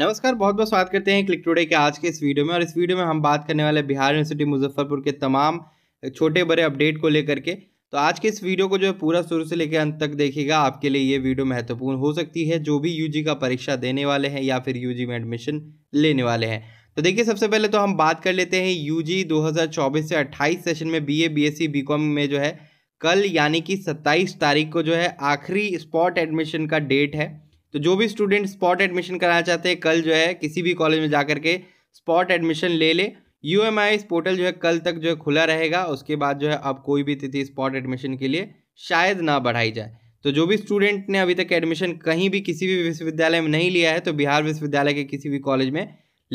नमस्कार बहुत बहुत स्वागत करते हैं क्लिक टुडे के आज के इस वीडियो में और इस वीडियो में हम बात करने वाले बिहार यूनिवर्सिटी मुजफ्फरपुर के तमाम छोटे बड़े अपडेट को लेकर के तो आज के इस वीडियो को जो है पूरा शुरू से लेकर अंत तक देखिएगा आपके लिए ये वीडियो महत्वपूर्ण हो सकती है जो भी यूजी का परीक्षा देने वाले हैं या फिर यूजी में एडमिशन लेने वाले हैं तो देखिए सबसे पहले तो हम बात कर लेते हैं यूजी 2024 से 28 सेशन में बीए बीएससी बीकॉम में जो है कल यानी कि 27 तारीख को जो है आखिरी स्पॉट एडमिशन का डेट है तो जो भी स्टूडेंट स्पॉट एडमिशन कराना चाहते हैं कल जो है किसी भी कॉलेज में जा के स्पॉट एडमिशन ले ले यू एम आई पोर्टल जो है कल तक जो है खुला रहेगा उसके बाद जो है अब कोई भी तिथि स्पॉट एडमिशन के लिए शायद ना बढ़ाई जाए तो जो भी स्टूडेंट ने अभी तक एडमिशन कहीं भी किसी भी विश्वविद्यालय में नहीं लिया है तो बिहार विश्वविद्यालय के किसी भी कॉलेज में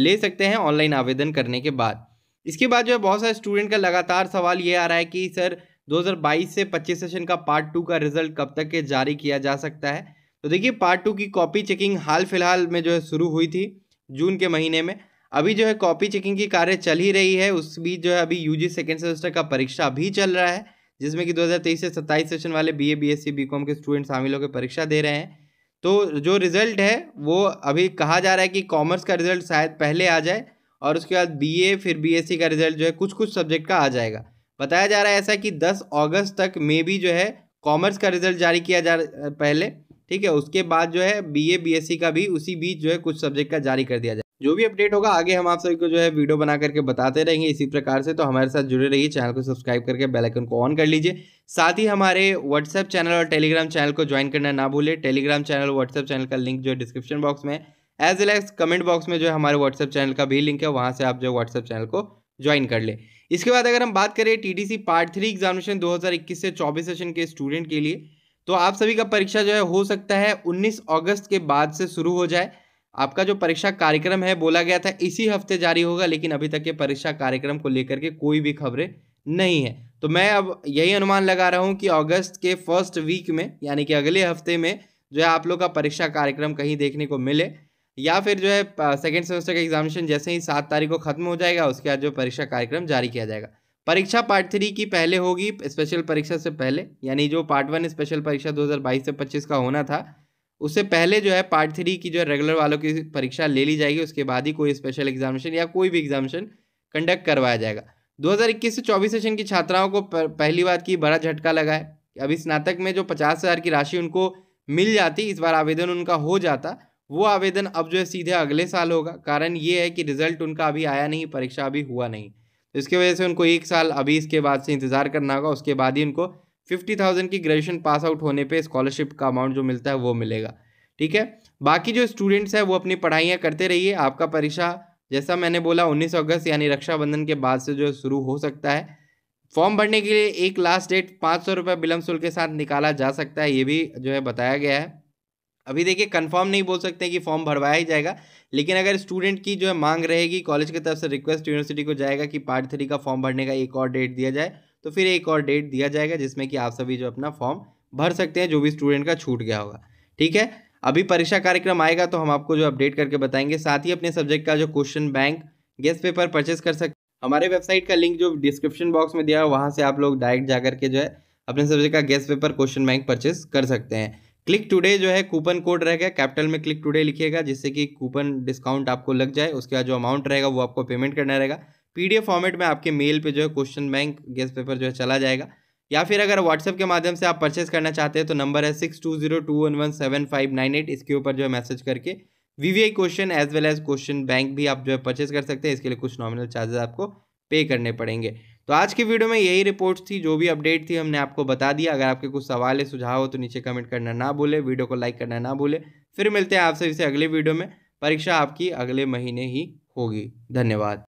ले सकते हैं ऑनलाइन आवेदन करने के बाद इसके बाद जो है बहुत सारे स्टूडेंट का लगातार सवाल ये आ रहा है कि सर 2022 से 25 सेशन का पार्ट टू का रिजल्ट कब तक के जारी किया जा सकता है तो देखिए पार्ट टू की कॉपी चेकिंग हाल फिलहाल में जो है शुरू हुई थी जून के महीने में अभी जो है कॉपी चेकिंग की कार्य चल ही रही है उस बीच जो है अभी जी सेकेंड सेमेस्टर का परीक्षा भी चल रहा है जिसमें कि 2023 से 27 सेशन वाले बीए बी बीकॉम के स्टूडेंट शामिल होकर परीक्षा दे रहे हैं तो जो रिज़ल्ट है वो अभी कहा जा रहा है कि कॉमर्स का रिज़ल्ट शायद पहले आ जाए और उसके बाद बीए फिर बीएससी का रिज़ल्ट जो है कुछ कुछ सब्जेक्ट का आ जाएगा बताया जा रहा है ऐसा कि दस अगस्त तक मे भी जो है कॉमर्स का रिज़ल्ट जारी किया जा पहले ठीक है उसके बाद जो है B A B S C का भी उसी बीच जो है कुछ सब्जेक्ट का जारी कर दिया जाए जो भी अपडेट होगा आगे हम आप सभी को जो है वीडियो बना करके बताते रहेंगे इसी प्रकार से तो हमारे साथ जुड़े रहिए चैनल को सब्सक्राइब करके बेल आइकन को ऑन कर लीजिए साथ ही हमारे व्हाट्सएप चैनल और टेलीग्राम चैनल को ज्वाइन करना ना भूलें टेलीग्राम चैनल व्हाट्सएप चैनल का लिंक जो है डिस्क्रिप्शन बॉक्स में as well as comment box में जो है हमारे व्हाट्सएप चैनल का भी लिंक है वहाँ से आप जो व्हाट्सएप चैनल को ज्वाइन कर ले इसके बाद अगर हम बात करें टी पार्ट थ्री एग्जामिनेशन दो से चौबीस सेशन के स्टूडेंट के लिए तो आप सभी का परीक्षा जो है हो सकता है 19 अगस्त के बाद से शुरू हो जाए आपका जो परीक्षा कार्यक्रम है बोला गया था इसी हफ्ते जारी होगा लेकिन अभी तक ये परीक्षा कार्यक्रम को लेकर के कोई भी खबरें नहीं है तो मैं अब यही अनुमान लगा रहा हूँ कि अगस्त के फर्स्ट वीक में यानी कि अगले हफ्ते में जो है आप लोग का परीक्षा कार्यक्रम कहीं देखने को मिले या फिर जो है सेकेंड सेमेस्टर का एग्जामिनेशन जैसे ही सात तारीख को खत्म हो जाएगा उसके बाद जो परीक्षा कार्यक्रम जारी किया जाएगा परीक्षा पार्ट थ्री की पहले होगी स्पेशल परीक्षा से पहले यानी जो पार्ट वन स्पेशल परीक्षा 2022 से 25 का होना था उससे पहले जो है पार्ट थ्री की जो है रेगुलर वालों की परीक्षा ले ली जाएगी उसके बाद ही कोई स्पेशल एग्जामिनेशन या कोई भी एग्जामिनेशन कंडक्ट करवाया जाएगा 2021 से 24 सेशन की छात्राओं को पहली बात की बड़ा झटका लगा है अभी स्नातक में जो पचास हज़ार की राशि उनको मिल जाती इस बार आवेदन उनका हो जाता वो आवेदन अब जो है सीधे अगले साल होगा कारण ये है कि रिजल्ट उनका अभी आया नहीं परीक्षा अभी हुआ नहीं इसके वजह से उनको एक साल अभी इसके बाद से इंतज़ार करना होगा उसके बाद ही उनको फिफ्टी थाउजेंड की ग्रेजुएशन पास आउट होने पे स्कॉलरशिप का अमाउंट जो मिलता है वो मिलेगा ठीक है बाकी जो स्टूडेंट्स हैं वो अपनी पढ़ाइयाँ करते रहिए आपका परीक्षा जैसा मैंने बोला उन्नीस अगस्त यानी रक्षाबंधन के बाद से जो शुरू हो सकता है फॉर्म भरने के लिए एक लास्ट डेट पाँच सौ रुपये बिलम शुल्क के साथ निकाला जा सकता है ये भी जो है बताया गया है अभी देखिए कंफर्म नहीं बोल सकते कि फॉर्म भरवाया ही जाएगा लेकिन अगर स्टूडेंट की जो है मांग रहेगी कॉलेज की तरफ से रिक्वेस्ट यूनिवर्सिटी को जाएगा कि पार्ट थ्री का फॉर्म भरने का एक और डेट दिया जाए तो फिर एक और डेट दिया जाएगा जिसमें कि आप सभी जो अपना फॉर्म भर सकते हैं जो भी स्टूडेंट का छूट गया होगा ठीक है अभी परीक्षा कार्यक्रम आएगा तो हम आपको जो अपडेट करके बताएंगे साथ ही अपने सब्जेक्ट का जो question bank guess paper purchase कर सकते हमारे वेबसाइट का लिंक जो डिस्क्रिप्शन बॉक्स में दिया है वहाँ से आप लोग डायरेक्ट जाकर के जो है अपने सब्जेक्ट का guess paper question bank purchase कर सकते हैं क्लिक टुडे जो है कूपन कोड रहेगा कैपिटल में क्लिक टुडे लिखिएगा जिससे कि कूपन डिस्काउंट आपको लग जाए उसके बाद जो अमाउंट रहेगा वो आपको पेमेंट करना रहेगा पीडीएफ फॉर्मेट में आपके मेल पे जो है क्वेश्चन बैंक गेस्ट पेपर जो है चला जाएगा या फिर अगर व्हाट्सएप के माध्यम से आप परचेस करना चाहते हैं तो नंबर है six two zero two one one seven five nine eight इसके ऊपर जो है मैसेज करके I question as well as question bank भी आप जो है परचेस कर सकते हैं इसके लिए कुछ नॉमिनल चार्जेस आपको पे करने पड़ेंगे तो आज की वीडियो में यही रिपोर्ट्स थी जो भी अपडेट थी हमने आपको बता दिया अगर आपके कुछ सवाल है सुझाव हो तो नीचे कमेंट करना ना भूले वीडियो को लाइक करना ना भूले फिर मिलते हैं आपसे इसे अगले वीडियो में परीक्षा आपकी अगले महीने ही होगी धन्यवाद